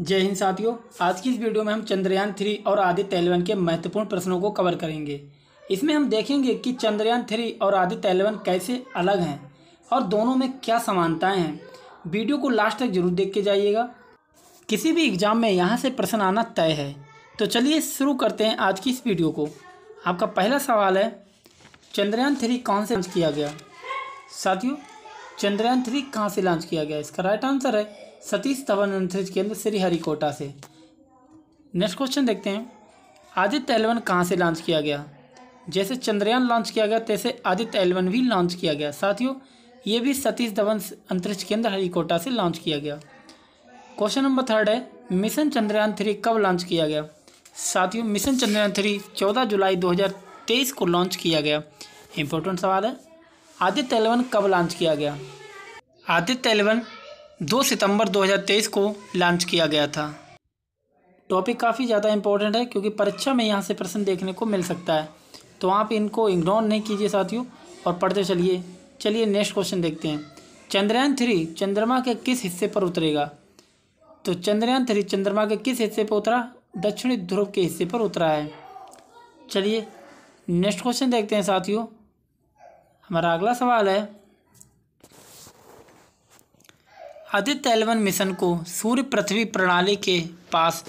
जय हिंद साथियों आज की इस वीडियो में हम चंद्रयान थ्री और आदित्य एलेवन के महत्वपूर्ण प्रश्नों को कवर करेंगे इसमें हम देखेंगे कि चंद्रयान थ्री और आदित्य एलेवन कैसे अलग हैं और दोनों में क्या समानताएं हैं वीडियो को लास्ट तक जरूर देख के जाइएगा किसी भी एग्ज़ाम में यहाँ से प्रश्न आना तय है तो चलिए शुरू करते हैं आज की इस वीडियो को आपका पहला सवाल है चंद्रयान थ्री कौन से लॉन्च किया गया साथियों चंद्रयान थ्री कहाँ से लॉन्च किया गया इसका राइट आंसर है सतीश धवन अंतरिक्ष केंद्र श्रीहरिकोटा से नेक्स्ट क्वेश्चन देखते हैं आदित्य एलवन कहाँ से लॉन्च किया गया जैसे चंद्रयान लॉन्च किया गया तैसे आदित्य एलवन भी लॉन्च किया गया साथियों ये भी सतीश धवन अंतरिक्ष केंद्र हरिकोटा से लॉन्च किया गया क्वेश्चन नंबर थर्ड है मिशन चंद्रयान थ्री कब लॉन्च किया गया साथियों मिशन चंद्रयान थ्री चौदह जुलाई तेईस को लॉन्च किया गया इंपॉर्टेंट सवाल है आदित्य एलेवन कब लॉन्च किया गया आदित्य एलेवन दो सितंबर 2023 को लॉन्च किया गया था टॉपिक काफ़ी ज़्यादा इम्पोर्टेंट है क्योंकि परीक्षा में यहाँ से प्रश्न देखने को मिल सकता है तो आप इनको इग्नोर नहीं कीजिए साथियों और पढ़ते चलिए चलिए नेक्स्ट क्वेश्चन देखते हैं चंद्रयान थ्री चंद्रमा के किस हिस्से पर उतरेगा तो चंद्रयान थ्री चंद्रमा के किस हिस्से पर उतरा दक्षिणी ध्रुव के हिस्से पर उतरा है चलिए नेक्स्ट क्वेश्चन देखते हैं साथियों हमारा अगला सवाल है आदित्य एलवन मिशन को सूर्य पृथ्वी प्रणाली के पास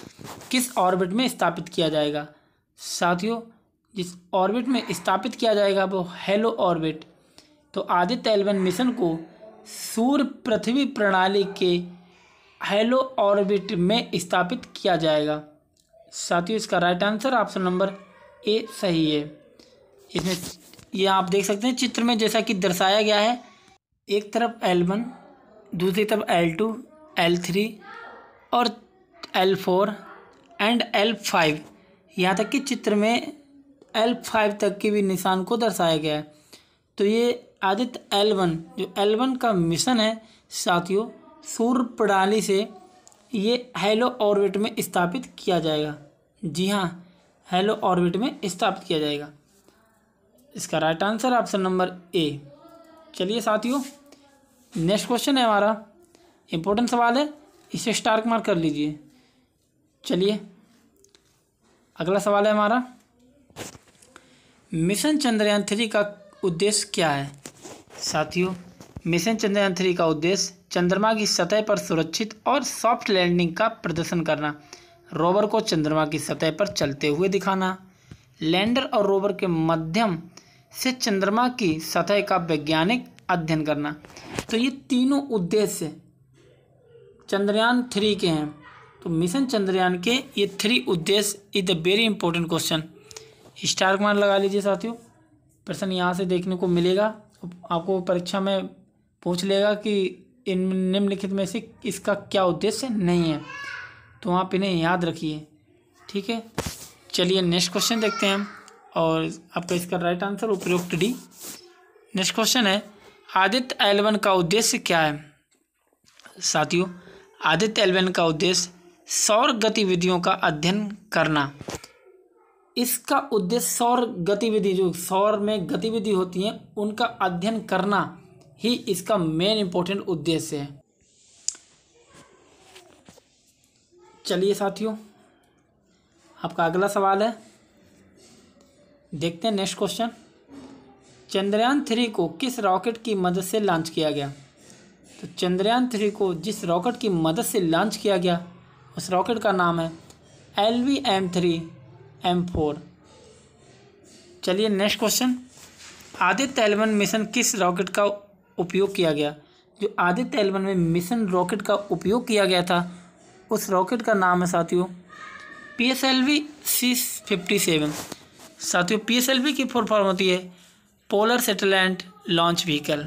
किस ऑर्बिट में स्थापित किया जाएगा साथियों जिस ऑर्बिट में स्थापित किया जाएगा वो हेलो ऑर्बिट तो आदित्य एलवन मिशन को सूर्य पृथ्वी प्रणाली के हेलो ऑर्बिट में स्थापित किया जाएगा साथियों इसका right answer option number A सही है इसमें ये आप देख सकते हैं चित्र में जैसा कि दर्शाया गया है एक तरफ एलवन दूसरी तरफ एल टू एल थ्री और L four and L five यहाँ तक कि चित्र में एल फाइव तक के भी निशान को दर्शाया गया है तो ये आदित्य एल वन जो एल वन का मिशन है साथियों सूर्य प्रणाली से ये हेलो ऑर्बिट में स्थापित किया जाएगा जी हाँ हेलो ऑर्बिट में स्थापित किया जाएगा इसका right answer option number A चलिए साथियों नेक्स्ट क्वेश्चन है हमारा इंपॉर्टेंट सवाल है इसे स्टार्क मार्क कर लीजिए चलिए अगला सवाल है हमारा मिशन चंद्रयान थ्री का उद्देश्य क्या है साथियों मिशन चंद्रयान थ्री का उद्देश्य चंद्रमा की सतह पर सुरक्षित और सॉफ्ट लैंडिंग का प्रदर्शन करना रोवर को चंद्रमा की सतह पर चलते हुए दिखाना लैंडर और रोवर के माध्यम से चंद्रमा की सतह का वैज्ञानिक अध्ययन करना तो ये तीनों उद्देश्य चंद्रयान थ्री के हैं तो मिशन चंद्रयान के ये थ्री उद्देश्य is the very important question star कुमार लगा लीजिए साथियों प्रश्न यहाँ से देखने को मिलेगा आपको परीक्षा में पूछ लेगा कि इन निम्नलिखित में से इसका क्या उद्देश्य नहीं है तो आप इन्हें याद रखिए ठीक है चलिए नेक्स्ट क्वेश्चन देखते हैं और आपका इसका राइट आंसर उपयुक्त डी नेक्स्ट क्वेश्चन है आदित्य एलवन का उद्देश्य क्या है साथियों आदित्य एलवन का उद्देश्य सौर गतिविधियों का अध्ययन करना इसका उद्देश्य सौर गतिविधि जो सौर में गतिविधि होती है उनका अध्ययन करना ही इसका मेन इंपॉर्टेंट उद्देश्य है चलिए साथियों आपका अगला सवाल है देखते हैं नेक्स्ट क्वेश्चन चंद्रयान थ्री को किस रॉकेट की मदद से लॉन्च किया गया तो चंद्रयान थ्री को जिस रॉकेट की मदद से लॉन्च किया गया उस रॉकेट का नाम है L V M three M four चलिए next question Aditya L one mission किस रॉकेट का उपयोग किया गया जो आदित्य एलवन में मिशन रॉकेट का उपयोग किया गया था उस रॉकेट का नाम है साथियों P S L V C fifty seven साथियों पी एस एल वी की फुल फॉर्म होती है पोलर सेटेलाइट लॉन्च व्हीकल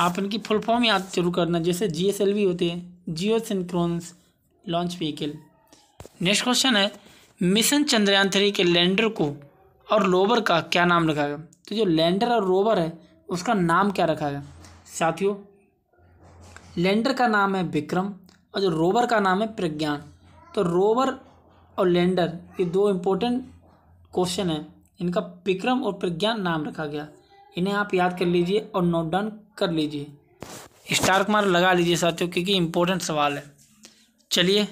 आप इनकी फुल फॉर्म याद शुरू करना जैसे जी एस एल वी होते हैं geo synchronous launch vehicle next question है मिशन चंद्रयान थ्री के लैंडर को और रोवर का क्या नाम रखा गया तो जो लैंडर और रोवर है उसका नाम क्या रखा गया साथियों लैंडर का नाम है विक्रम और जो रोवर का नाम है प्रज्ञान तो रोवर और लैंडर ये दो इम्पोर्टेंट क्वेश्चन हैं इनका विक्रम और प्रज्ञान नाम रखा गया इन्हें आप याद कर लीजिए और नोट डाउन कर लीजिए स्टार कुमार लगा लीजिए साथियों क्योंकि इम्पोर्टेंट सवाल है चलिए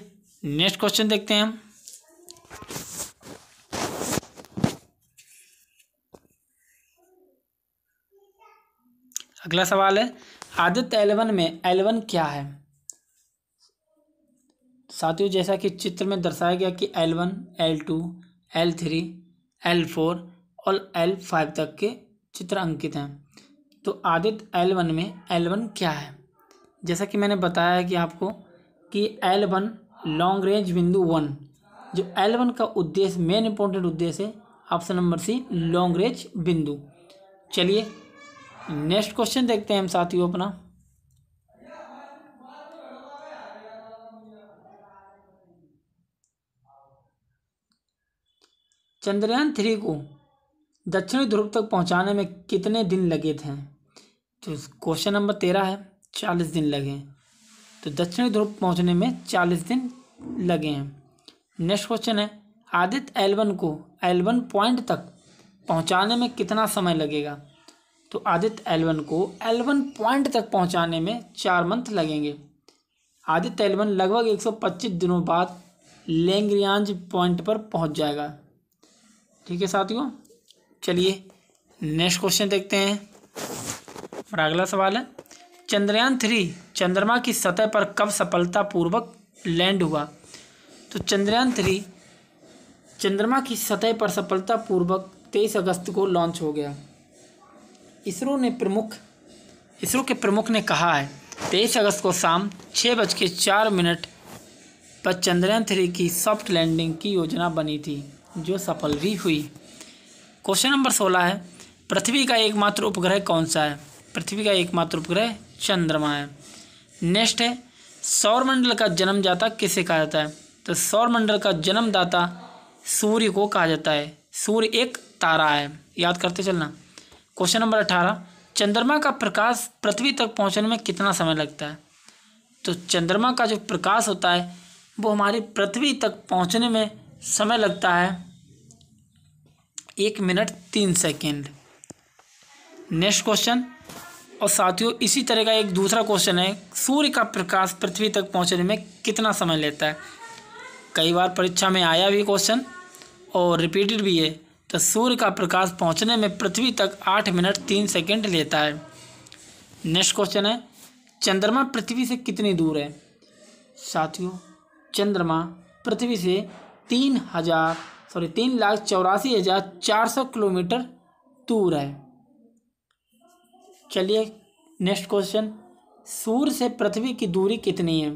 नेक्स्ट क्वेश्चन देखते हैं हम अगला सवाल है आदित्य एलेवन में एलेवन क्या है साथियों जैसा कि चित्र में दर्शाया गया कि L one L two L three L four और एल फाइव तक के चित्र अंकित हैं तो आदित्य एल वन में एल वन क्या है जैसा कि मैंने बताया है कि आपको कि एल वन लॉन्ग रेंज बिंदु वन जो एल वन का उद्देश्य मेन इम्पोर्टेंट उद्देश्य है option number C long range बिंदु चलिए नेक्स्ट क्वेश्चन देखते हैं हम साथियों अपना चंद्रयान थ्री को दक्षिणी ध्रुव तक पहुंचाने में कितने दिन लगे थे तो क्वेश्चन नंबर तेरह है चालीस दिन लगे तो दक्षिणी ध्रुव पहुंचने में चालीस दिन लगे हैं नेक्स्ट क्वेश्चन है आदित्य एलवन को एलवन पॉइंट तक पहुंचाने में कितना समय लगेगा तो आदित्य एलवन को एलवन पॉइंट तक पहुंचाने में चार मंथ लगेंगे आदित्य एलवन लगभग एक दिनों बाद लेंग्रियांज पॉइंट पर पहुँच जाएगा ठीक है साथियों चलिए नेक्स्ट क्वेश्चन देखते हैं और अगला सवाल है चंद्रयान थ्री चंद्रमा की सतह पर कब सफलतापूर्वक लैंड हुआ तो चंद्रयान थ्री चंद्रमा की सतह पर सफलतापूर्वक तेईस अगस्त को लॉन्च हो गया इसरो ने प्रमुख इसरो के प्रमुख ने कहा है तेईस अगस्त को शाम छः बज के चार मिनट पर चंद्रयान थ्री की सॉफ्ट लैंडिंग की योजना बनी थी जो सफल भी हुई क्वेश्चन नंबर सोलह है पृथ्वी का एकमात्र उपग्रह कौन सा है पृथ्वी का एकमात्र उपग्रह चंद्रमा है नेक्स्ट है सौरमंडल का जन्मदाता किसे कहा जाता है तो सौरमंडल का जन्मदाता सूर्य को कहा जाता है सूर्य एक तारा है याद करते चलना क्वेश्चन नंबर अठारह चंद्रमा का प्रकाश पृथ्वी तक पहुंचने में कितना समय लगता है तो चंद्रमा का जो प्रकाश होता है वो हमारी पृथ्वी तक पहुंचने में समय लगता है एक मिनट तीन सेकेंड नेक्स्ट क्वेश्चन और साथियों इसी तरह का एक दूसरा क्वेश्चन है सूर्य का प्रकाश पृथ्वी तक पहुंचने में कितना समय लेता है कई बार परीक्षा में आया भी क्वेश्चन और रिपीटेड भी है तो सूर्य का प्रकाश पहुंचने में पृथ्वी तक आठ मिनट तीन सेकंड लेता है नेक्स्ट क्वेश्चन है चंद्रमा पृथ्वी से कितनी दूर है साथियों चंद्रमा पृथ्वी से तीन हज़ार सॉरी तीन लाख चौरासी हज़ार चार सौ किलोमीटर दूर है चलिए नेक्स्ट क्वेश्चन सूर्य से पृथ्वी की दूरी कितनी है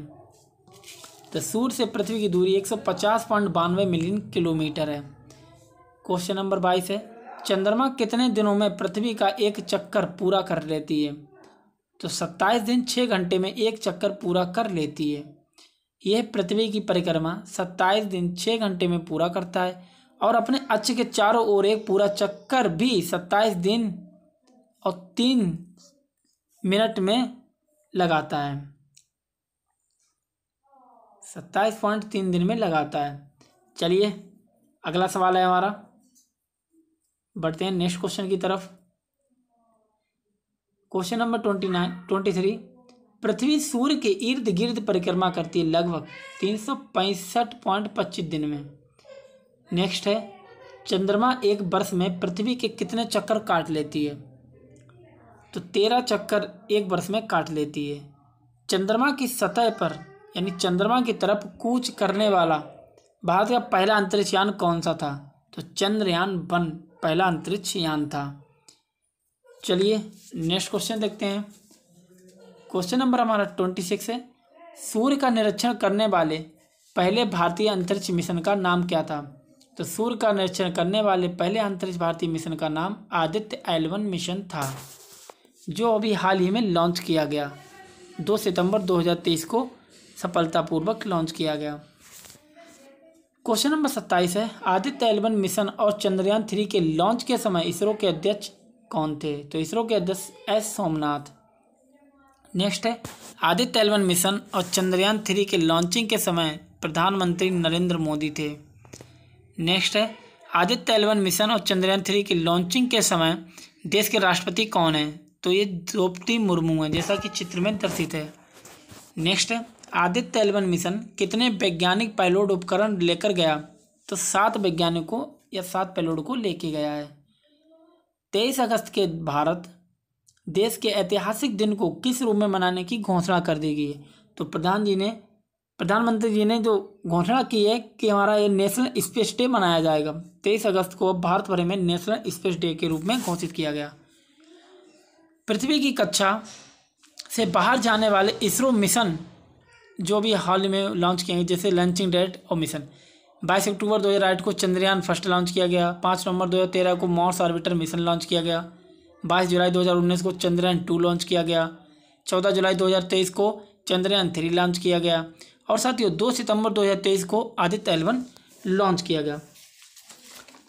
तो सूर्य से पृथ्वी की दूरी एक सौ पचास पॉइंट बानवे मिलियन किलोमीटर है क्वेश्चन नंबर बाईस है चंद्रमा कितने दिनों में पृथ्वी का एक चक्कर पूरा कर लेती है तो सत्ताईस दिन छः घंटे में एक चक्कर पूरा कर लेती है यह पृथ्वी की परिक्रमा 27 दिन 6 घंटे में पूरा करता है और अपने अक्ष के चारों ओर एक पूरा चक्कर भी 27 दिन और तीन मिनट में लगाता है 27 पॉइंट तीन दिन में लगाता है चलिए अगला सवाल है हमारा बढ़ते हैं नेक्स्ट क्वेश्चन की तरफ question number twenty nine twenty three पृथ्वी सूर्य के इर्द गिर्द परिक्रमा करती है लगभग तीन सौ पैंसठ पॉइंट पच्चीस दिन में नेक्स्ट है चंद्रमा एक वर्ष में पृथ्वी के कितने चक्कर काट लेती है तो तेरह चक्कर एक वर्ष में काट लेती है चंद्रमा की सतह पर यानी चंद्रमा की तरफ कूच करने वाला भारत का पहला अंतरिक्ष यान कौन सा था तो चंद्रयान वन पहला अंतरिक्ष यान था चलिए नेक्स्ट क्वेश्चन देखते हैं क्वेश्चन नंबर हमारा ट्वेंटी सिक्स है सूर्य का निरीक्षण करने वाले पहले भारतीय अंतरिक्ष मिशन का नाम क्या था तो सूर्य का निरीक्षण करने वाले पहले अंतरिक्ष भारतीय मिशन का नाम आदित्य एलवन मिशन था जो अभी हाल ही में लॉन्च किया गया दो सितंबर 2023 को सफलतापूर्वक लॉन्च किया गया क्वेश्चन नंबर सत्ताईस है आदित्य एलवन मिशन और चंद्रयान थ्री के लॉन्च के समय इसरो के अध्यक्ष कौन थे तो इसरो के अध्यक्ष एस सोमनाथ नेक्स्ट है आदित्य एलवन मिशन और चंद्रयान थ्री के लॉन्चिंग के समय प्रधानमंत्री नरेंद्र मोदी थे नेक्स्ट है आदित्य एलवन मिशन और चंद्रयान थ्री की लॉन्चिंग के समय देश के राष्ट्रपति कौन हैं तो ये द्रौपदी मुर्मू हैं जैसा कि चित्र में दर्शित है नेक्स्ट है आदित्य एलवन मिशन कितने वैज्ञानिक पायलोट उपकरण लेकर गया तो सात वैज्ञानिकों या सात पायलोट को लेके गया है तेईस अगस्त के भारत देश के ऐतिहासिक दिन को किस रूप में मनाने की घोषणा कर दी गई है तो प्रधान जी ने प्रधानमंत्री जी ने जो घोषणा की है कि हमारा ये नेशनल स्पेस डे मनाया जाएगा तेईस अगस्त को भारत भर में नेशनल स्पेस डे के रूप में घोषित किया गया पृथ्वी की कक्षा से बाहर जाने वाले इसरो मिशन जो भी हाल में लॉन्च किए गए जैसे लॉन्चिंग डेट और मिशन बाईस अक्टूबर दो हज़ार आठ को चंद्रयान फर्स्ट लॉन्च किया गया पाँच नवंबर दो हज़ार तेरह को मॉर्स ऑर्बिटर मिशन लॉन्च किया गया बाईस जुलाई 2019 को चंद्रयान टू लॉन्च किया गया चौदह जुलाई 2023 को चंद्रयान थ्री लॉन्च किया गया और साथियों दो सितंबर 2023 को आदित्य एलवन लॉन्च किया गया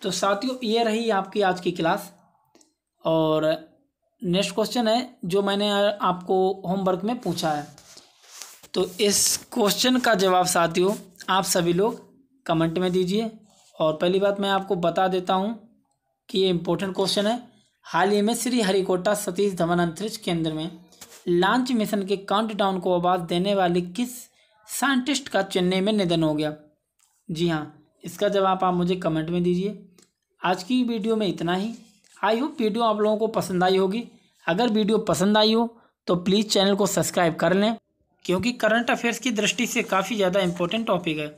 तो साथियों ये रही आपकी आज की क्लास और नेक्स्ट क्वेश्चन है जो मैंने आपको होमवर्क में पूछा है तो इस क्वेश्चन का जवाब साथियों आप सभी लोग कमेंट में दीजिए और पहली बात मैं आपको बता देता हूँ कि ये इम्पोर्टेंट क्वेश्चन है हाल ही में श्री हरिकोटा सतीश धवन अंतरिक्ष केंद्र में लॉन्च मिशन के काउंटडाउन को आवाज़ देने वाले किस साइंटिस्ट का चेन्नई में निधन हो गया जी हाँ इसका जवाब आप मुझे कमेंट में दीजिए आज की वीडियो में इतना ही आई होप वीडियो आप लोगों को पसंद आई होगी अगर वीडियो पसंद आई हो तो प्लीज़ चैनल को सब्सक्राइब कर लें क्योंकि करंट अफेयर्स की दृष्टि से काफ़ी ज़्यादा इम्पोर्टेंट टॉपिक है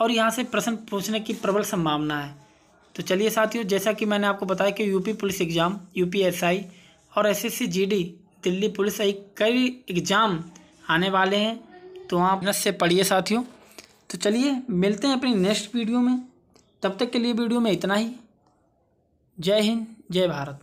और यहाँ से प्रश्न पूछने की प्रबल संभावना है तो चलिए साथियों जैसा कि मैंने आपको बताया कि यूपी पुलिस एग्ज़ाम यूपीएसआई और एसएससी जीडी दिल्ली पुलिस सहित कई एग्ज़ाम आने वाले हैं तो आप नस से पढ़िए साथियों तो चलिए मिलते हैं अपनी नेक्स्ट वीडियो में तब तक के लिए वीडियो में इतना ही जय हिंद जय भारत